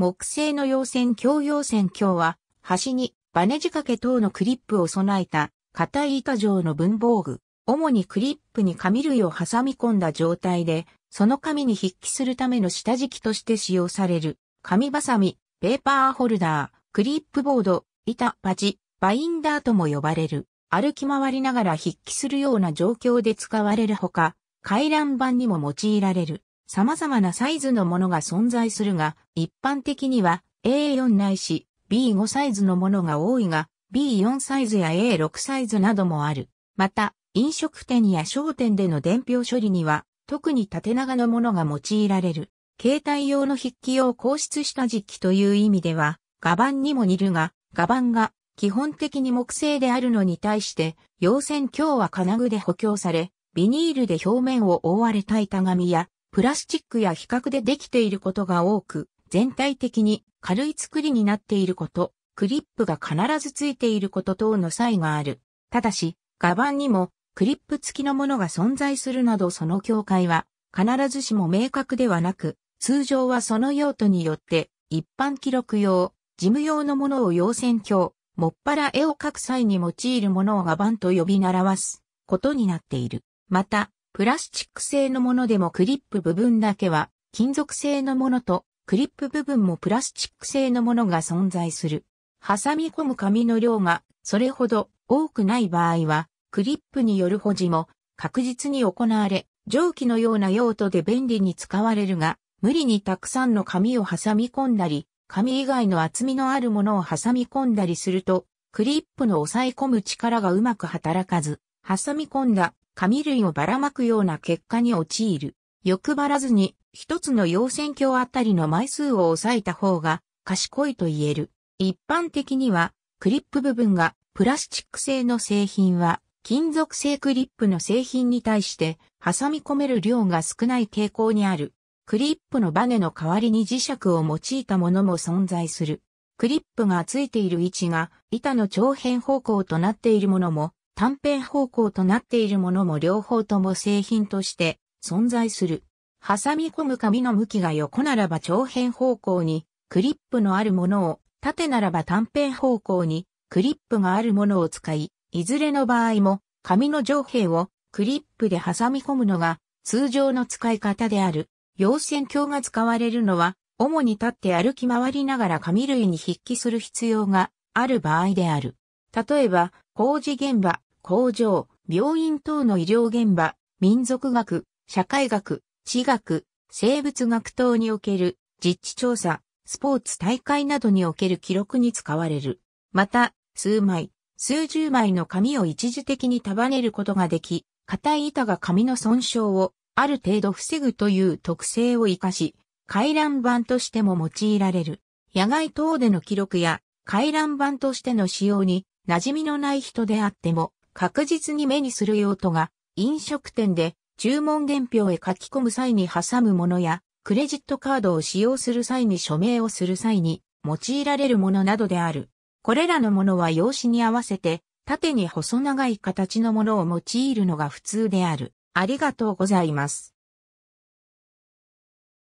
木製の溶船橋洋船橋は、端にバネ仕掛け等のクリップを備えた、硬い板状の文房具。主にクリップに紙類を挟み込んだ状態で、その紙に筆記するための下敷きとして使用される、紙バサミ、ペーパーホルダー、クリップボード、板、パチ、バインダーとも呼ばれる、歩き回りながら筆記するような状況で使われるほか、回覧板にも用いられる。様々なサイズのものが存在するが、一般的には A4 ないし B5 サイズのものが多いが、B4 サイズや A6 サイズなどもある。また、飲食店や商店での伝票処理には、特に縦長のものが用いられる。携帯用の筆記用硬質下敷きという意味では、画板にも似るが、画板が基本的に木製であるのに対して、陽線鏡は金具で補強され、ビニールで表面を覆われた板紙やプラスチックや比較でできていることが多く、全体的に軽い作りになっていること、クリップが必ずついていること等の差異がある。ただし、画板にもクリップ付きのものが存在するなどその境界は必ずしも明確ではなく、通常はその用途によって一般記録用、事務用のものを要線鏡、もっぱら絵を描く際に用いるものを画板と呼び習わすことになっている。また、プラスチック製のものでもクリップ部分だけは金属製のものとクリップ部分もプラスチック製のものが存在する。挟み込む紙の量がそれほど多くない場合はクリップによる保持も確実に行われ、蒸気のような用途で便利に使われるが、無理にたくさんの紙を挟み込んだり、紙以外の厚みのあるものを挟み込んだりすると、クリップの押さえ込む力がうまく働かず、挟み込んだ紙類をばらまくような結果に陥る。欲張らずに、一つの陽線鏡あたりの枚数を抑えた方が、賢いと言える。一般的には、クリップ部分がプラスチック製の製品は、金属製クリップの製品に対して挟み込める量が少ない傾向にある。クリップのバネの代わりに磁石を用いたものも存在する。クリップがついている位置が板の長辺方向となっているものも短編方向となっているものも両方とも製品として存在する。挟み込む紙の向きが横ならば長辺方向にクリップのあるものを、縦ならば短辺方向にクリップがあるものを使い、いずれの場合も紙の上辺をクリップで挟み込むのが通常の使い方である。陽線鏡が使われるのは、主に立って歩き回りながら紙類に筆記する必要がある場合である。例えば、工事現場、工場、病院等の医療現場、民族学、社会学、地学、生物学等における実地調査、スポーツ大会などにおける記録に使われる。また、数枚、数十枚の紙を一時的に束ねることができ、硬い板が紙の損傷をある程度防ぐという特性を活かし、回覧板としても用いられる。野外等での記録や回覧板としての使用に馴染みのない人であっても、確実に目にする用途が、飲食店で注文伝票へ書き込む際に挟むものや、クレジットカードを使用する際に署名をする際に用いられるものなどである。これらのものは用紙に合わせて縦に細長い形のものを用いるのが普通である。ありがとうございます。